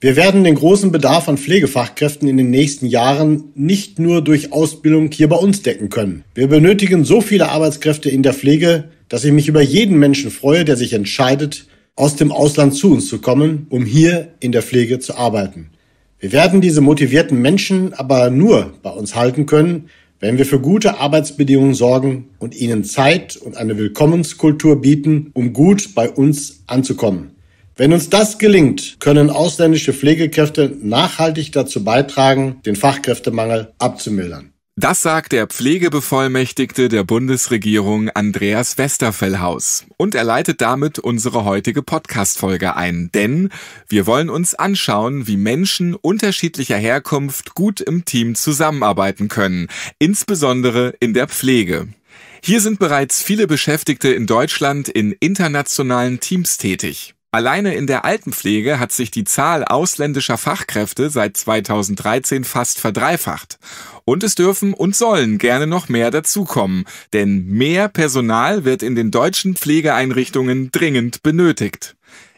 Wir werden den großen Bedarf an Pflegefachkräften in den nächsten Jahren nicht nur durch Ausbildung hier bei uns decken können. Wir benötigen so viele Arbeitskräfte in der Pflege, dass ich mich über jeden Menschen freue, der sich entscheidet, aus dem Ausland zu uns zu kommen, um hier in der Pflege zu arbeiten. Wir werden diese motivierten Menschen aber nur bei uns halten können, wenn wir für gute Arbeitsbedingungen sorgen und ihnen Zeit und eine Willkommenskultur bieten, um gut bei uns anzukommen. Wenn uns das gelingt, können ausländische Pflegekräfte nachhaltig dazu beitragen, den Fachkräftemangel abzumildern. Das sagt der Pflegebevollmächtigte der Bundesregierung Andreas Westerfellhaus. Und er leitet damit unsere heutige Podcast-Folge ein. Denn wir wollen uns anschauen, wie Menschen unterschiedlicher Herkunft gut im Team zusammenarbeiten können. Insbesondere in der Pflege. Hier sind bereits viele Beschäftigte in Deutschland in internationalen Teams tätig. Alleine in der Altenpflege hat sich die Zahl ausländischer Fachkräfte seit 2013 fast verdreifacht. Und es dürfen und sollen gerne noch mehr dazukommen, denn mehr Personal wird in den deutschen Pflegeeinrichtungen dringend benötigt.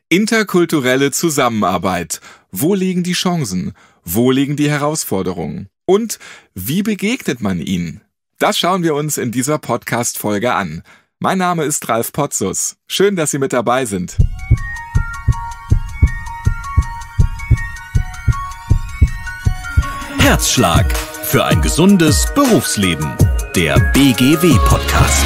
Interkulturelle Zusammenarbeit. Wo liegen die Chancen? Wo liegen die Herausforderungen? Und wie begegnet man ihnen? Das schauen wir uns in dieser Podcast-Folge an. Mein Name ist Ralf Potzus. Schön, dass Sie mit dabei sind. Herzschlag für ein gesundes Berufsleben. Der BGW-Podcast.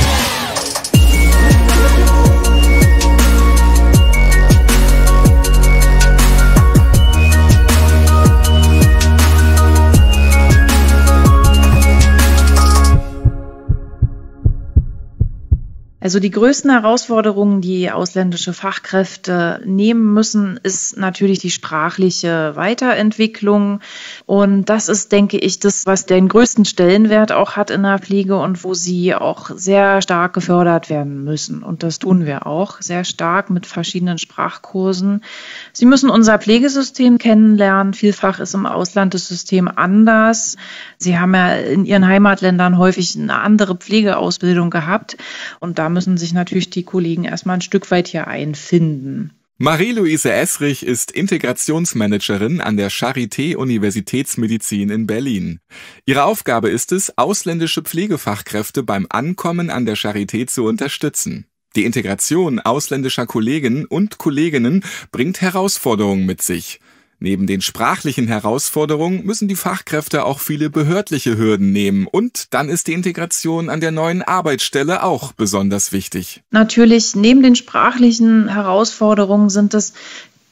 Also die größten Herausforderungen, die ausländische Fachkräfte nehmen müssen, ist natürlich die sprachliche Weiterentwicklung. Und das ist, denke ich, das, was den größten Stellenwert auch hat in der Pflege und wo sie auch sehr stark gefördert werden müssen. Und das tun wir auch sehr stark mit verschiedenen Sprachkursen. Sie müssen unser Pflegesystem kennenlernen. Vielfach ist im Ausland das System anders. Sie haben ja in ihren Heimatländern häufig eine andere Pflegeausbildung gehabt und damit müssen sich natürlich die Kollegen erstmal ein Stück weit hier einfinden. Marie-Louise Esrich ist Integrationsmanagerin an der Charité Universitätsmedizin in Berlin. Ihre Aufgabe ist es, ausländische Pflegefachkräfte beim Ankommen an der Charité zu unterstützen. Die Integration ausländischer Kolleginnen und Kolleginnen bringt Herausforderungen mit sich. Neben den sprachlichen Herausforderungen müssen die Fachkräfte auch viele behördliche Hürden nehmen. Und dann ist die Integration an der neuen Arbeitsstelle auch besonders wichtig. Natürlich, neben den sprachlichen Herausforderungen sind es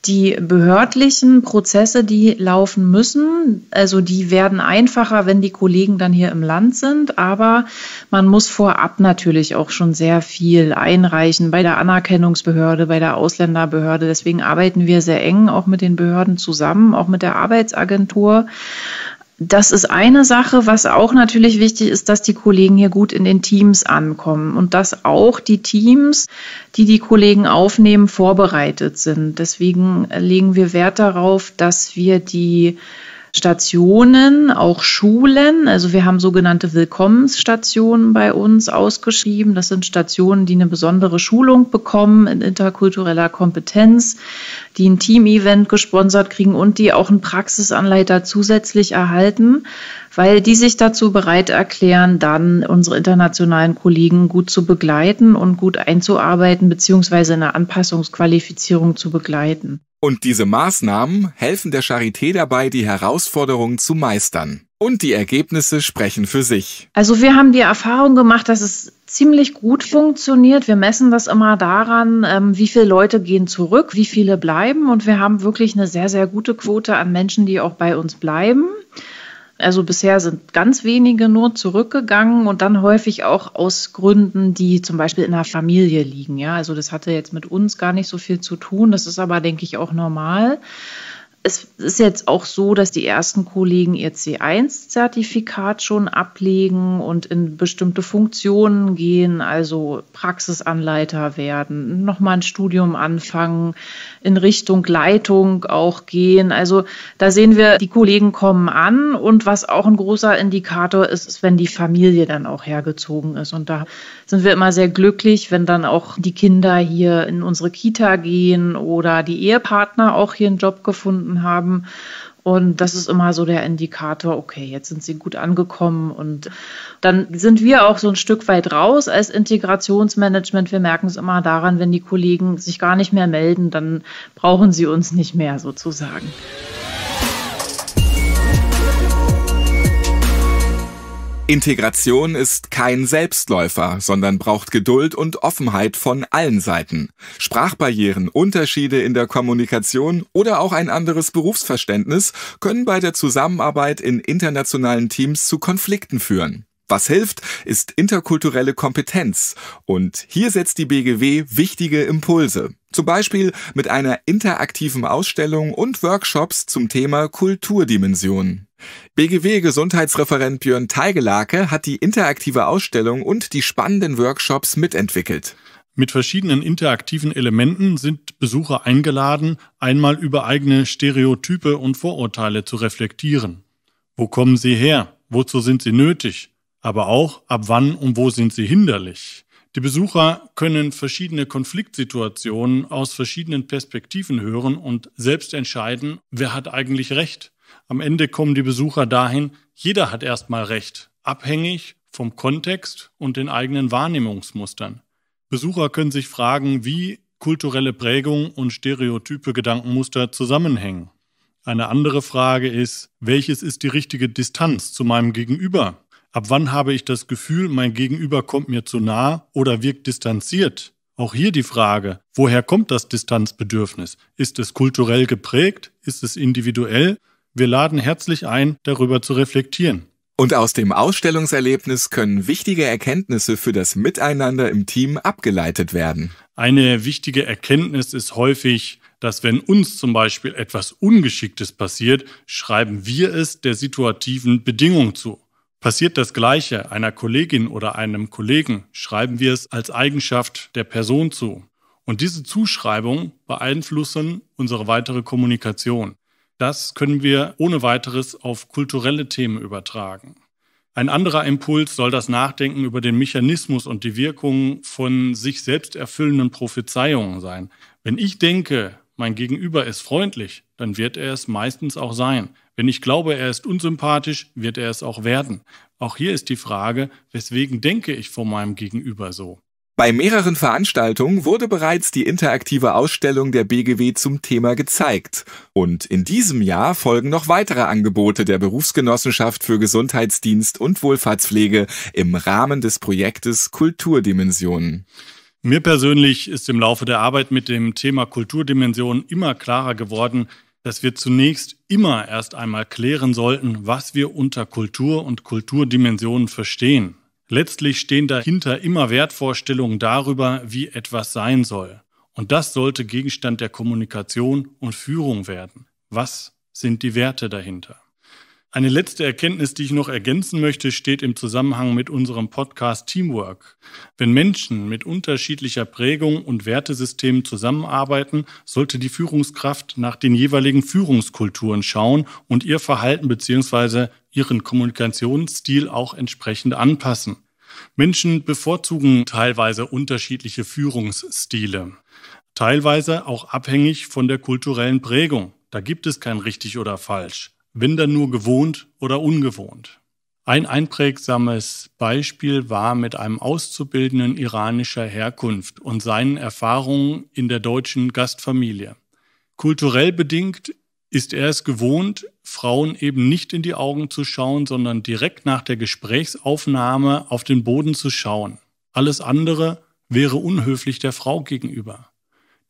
die behördlichen Prozesse, die laufen müssen, also die werden einfacher, wenn die Kollegen dann hier im Land sind. Aber man muss vorab natürlich auch schon sehr viel einreichen bei der Anerkennungsbehörde, bei der Ausländerbehörde. Deswegen arbeiten wir sehr eng auch mit den Behörden zusammen, auch mit der Arbeitsagentur. Das ist eine Sache, was auch natürlich wichtig ist, dass die Kollegen hier gut in den Teams ankommen und dass auch die Teams, die die Kollegen aufnehmen, vorbereitet sind. Deswegen legen wir Wert darauf, dass wir die Stationen, auch Schulen. Also wir haben sogenannte Willkommensstationen bei uns ausgeschrieben. Das sind Stationen, die eine besondere Schulung bekommen in interkultureller Kompetenz, die ein Team-Event gesponsert kriegen und die auch einen Praxisanleiter zusätzlich erhalten, weil die sich dazu bereit erklären, dann unsere internationalen Kollegen gut zu begleiten und gut einzuarbeiten beziehungsweise eine Anpassungsqualifizierung zu begleiten. Und diese Maßnahmen helfen der Charité dabei, die Herausforderungen zu meistern. Und die Ergebnisse sprechen für sich. Also wir haben die Erfahrung gemacht, dass es ziemlich gut funktioniert. Wir messen das immer daran, ähm, wie viele Leute gehen zurück, wie viele bleiben. Und wir haben wirklich eine sehr, sehr gute Quote an Menschen, die auch bei uns bleiben. Also bisher sind ganz wenige nur zurückgegangen und dann häufig auch aus Gründen, die zum Beispiel in der Familie liegen. Ja, also das hatte jetzt mit uns gar nicht so viel zu tun. Das ist aber, denke ich, auch normal es ist jetzt auch so, dass die ersten Kollegen ihr C1-Zertifikat schon ablegen und in bestimmte Funktionen gehen, also Praxisanleiter werden, nochmal ein Studium anfangen, in Richtung Leitung auch gehen. Also da sehen wir, die Kollegen kommen an und was auch ein großer Indikator ist, ist, wenn die Familie dann auch hergezogen ist. Und da sind wir immer sehr glücklich, wenn dann auch die Kinder hier in unsere Kita gehen oder die Ehepartner auch hier einen Job gefunden gefunden haben. Und das ist immer so der Indikator, okay, jetzt sind sie gut angekommen. Und dann sind wir auch so ein Stück weit raus als Integrationsmanagement. Wir merken es immer daran, wenn die Kollegen sich gar nicht mehr melden, dann brauchen sie uns nicht mehr sozusagen. Integration ist kein Selbstläufer, sondern braucht Geduld und Offenheit von allen Seiten. Sprachbarrieren, Unterschiede in der Kommunikation oder auch ein anderes Berufsverständnis können bei der Zusammenarbeit in internationalen Teams zu Konflikten führen. Was hilft, ist interkulturelle Kompetenz. Und hier setzt die BGW wichtige Impulse. Zum Beispiel mit einer interaktiven Ausstellung und Workshops zum Thema Kulturdimension. BGW-Gesundheitsreferent Björn Teigelake hat die interaktive Ausstellung und die spannenden Workshops mitentwickelt. Mit verschiedenen interaktiven Elementen sind Besucher eingeladen, einmal über eigene Stereotype und Vorurteile zu reflektieren. Wo kommen sie her? Wozu sind sie nötig? Aber auch, ab wann und wo sind sie hinderlich? Die Besucher können verschiedene Konfliktsituationen aus verschiedenen Perspektiven hören und selbst entscheiden, wer hat eigentlich recht. Am Ende kommen die Besucher dahin, jeder hat erstmal recht, abhängig vom Kontext und den eigenen Wahrnehmungsmustern. Besucher können sich fragen, wie kulturelle Prägung und stereotype Gedankenmuster zusammenhängen. Eine andere Frage ist, welches ist die richtige Distanz zu meinem Gegenüber? Ab wann habe ich das Gefühl, mein Gegenüber kommt mir zu nah oder wirkt distanziert? Auch hier die Frage, woher kommt das Distanzbedürfnis? Ist es kulturell geprägt? Ist es individuell? Wir laden herzlich ein, darüber zu reflektieren. Und aus dem Ausstellungserlebnis können wichtige Erkenntnisse für das Miteinander im Team abgeleitet werden. Eine wichtige Erkenntnis ist häufig, dass wenn uns zum Beispiel etwas Ungeschicktes passiert, schreiben wir es der situativen Bedingung zu. Passiert das Gleiche einer Kollegin oder einem Kollegen, schreiben wir es als Eigenschaft der Person zu. Und diese Zuschreibungen beeinflussen unsere weitere Kommunikation. Das können wir ohne weiteres auf kulturelle Themen übertragen. Ein anderer Impuls soll das Nachdenken über den Mechanismus und die Wirkungen von sich selbst erfüllenden Prophezeiungen sein. Wenn ich denke, mein Gegenüber ist freundlich, dann wird er es meistens auch sein. Wenn ich glaube, er ist unsympathisch, wird er es auch werden. Auch hier ist die Frage, weswegen denke ich vor meinem Gegenüber so? Bei mehreren Veranstaltungen wurde bereits die interaktive Ausstellung der BGW zum Thema gezeigt. Und in diesem Jahr folgen noch weitere Angebote der Berufsgenossenschaft für Gesundheitsdienst und Wohlfahrtspflege im Rahmen des Projektes Kulturdimensionen. Mir persönlich ist im Laufe der Arbeit mit dem Thema Kulturdimension immer klarer geworden, dass wir zunächst immer erst einmal klären sollten, was wir unter Kultur und Kulturdimensionen verstehen. Letztlich stehen dahinter immer Wertvorstellungen darüber, wie etwas sein soll. Und das sollte Gegenstand der Kommunikation und Führung werden. Was sind die Werte dahinter? Eine letzte Erkenntnis, die ich noch ergänzen möchte, steht im Zusammenhang mit unserem Podcast Teamwork. Wenn Menschen mit unterschiedlicher Prägung und Wertesystemen zusammenarbeiten, sollte die Führungskraft nach den jeweiligen Führungskulturen schauen und ihr Verhalten bzw. ihren Kommunikationsstil auch entsprechend anpassen. Menschen bevorzugen teilweise unterschiedliche Führungsstile, teilweise auch abhängig von der kulturellen Prägung. Da gibt es kein richtig oder falsch, wenn dann nur gewohnt oder ungewohnt. Ein einprägsames Beispiel war mit einem Auszubildenden iranischer Herkunft und seinen Erfahrungen in der deutschen Gastfamilie. Kulturell bedingt ist er es gewohnt, Frauen eben nicht in die Augen zu schauen, sondern direkt nach der Gesprächsaufnahme auf den Boden zu schauen. Alles andere wäre unhöflich der Frau gegenüber.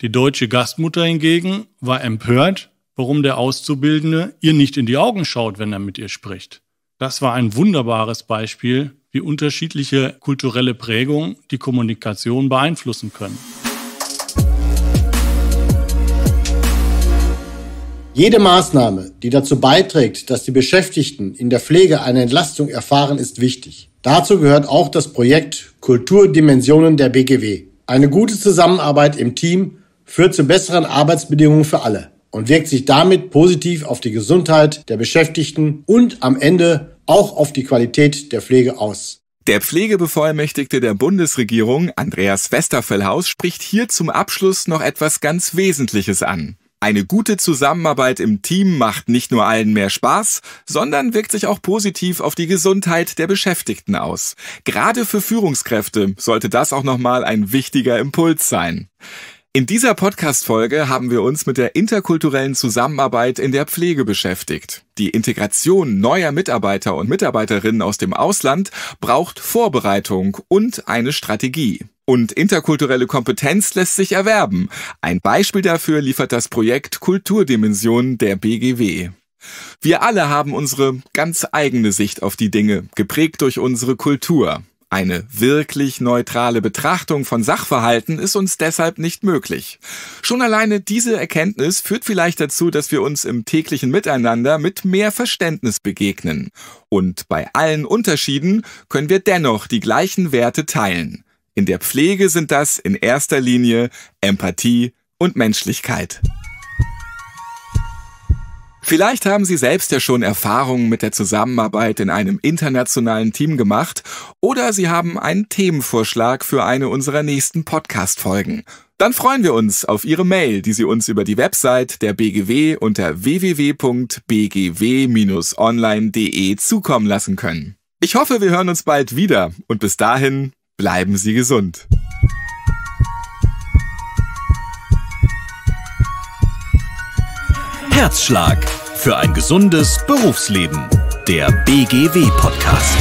Die deutsche Gastmutter hingegen war empört, warum der Auszubildende ihr nicht in die Augen schaut, wenn er mit ihr spricht. Das war ein wunderbares Beispiel, wie unterschiedliche kulturelle Prägungen die Kommunikation beeinflussen können. Jede Maßnahme, die dazu beiträgt, dass die Beschäftigten in der Pflege eine Entlastung erfahren, ist wichtig. Dazu gehört auch das Projekt Kulturdimensionen der BGW. Eine gute Zusammenarbeit im Team führt zu besseren Arbeitsbedingungen für alle und wirkt sich damit positiv auf die Gesundheit der Beschäftigten und am Ende auch auf die Qualität der Pflege aus. Der Pflegebevollmächtigte der Bundesregierung, Andreas Westerfellhaus, spricht hier zum Abschluss noch etwas ganz Wesentliches an. Eine gute Zusammenarbeit im Team macht nicht nur allen mehr Spaß, sondern wirkt sich auch positiv auf die Gesundheit der Beschäftigten aus. Gerade für Führungskräfte sollte das auch nochmal ein wichtiger Impuls sein. In dieser Podcast-Folge haben wir uns mit der interkulturellen Zusammenarbeit in der Pflege beschäftigt. Die Integration neuer Mitarbeiter und Mitarbeiterinnen aus dem Ausland braucht Vorbereitung und eine Strategie. Und interkulturelle Kompetenz lässt sich erwerben. Ein Beispiel dafür liefert das Projekt Kulturdimension der BGW. Wir alle haben unsere ganz eigene Sicht auf die Dinge, geprägt durch unsere Kultur. Eine wirklich neutrale Betrachtung von Sachverhalten ist uns deshalb nicht möglich. Schon alleine diese Erkenntnis führt vielleicht dazu, dass wir uns im täglichen Miteinander mit mehr Verständnis begegnen. Und bei allen Unterschieden können wir dennoch die gleichen Werte teilen. In der Pflege sind das in erster Linie Empathie und Menschlichkeit. Vielleicht haben Sie selbst ja schon Erfahrungen mit der Zusammenarbeit in einem internationalen Team gemacht oder Sie haben einen Themenvorschlag für eine unserer nächsten Podcast-Folgen. Dann freuen wir uns auf Ihre Mail, die Sie uns über die Website der BGW unter www.bgw-online.de zukommen lassen können. Ich hoffe, wir hören uns bald wieder und bis dahin Bleiben Sie gesund. Herzschlag für ein gesundes Berufsleben. Der BGW-Podcast.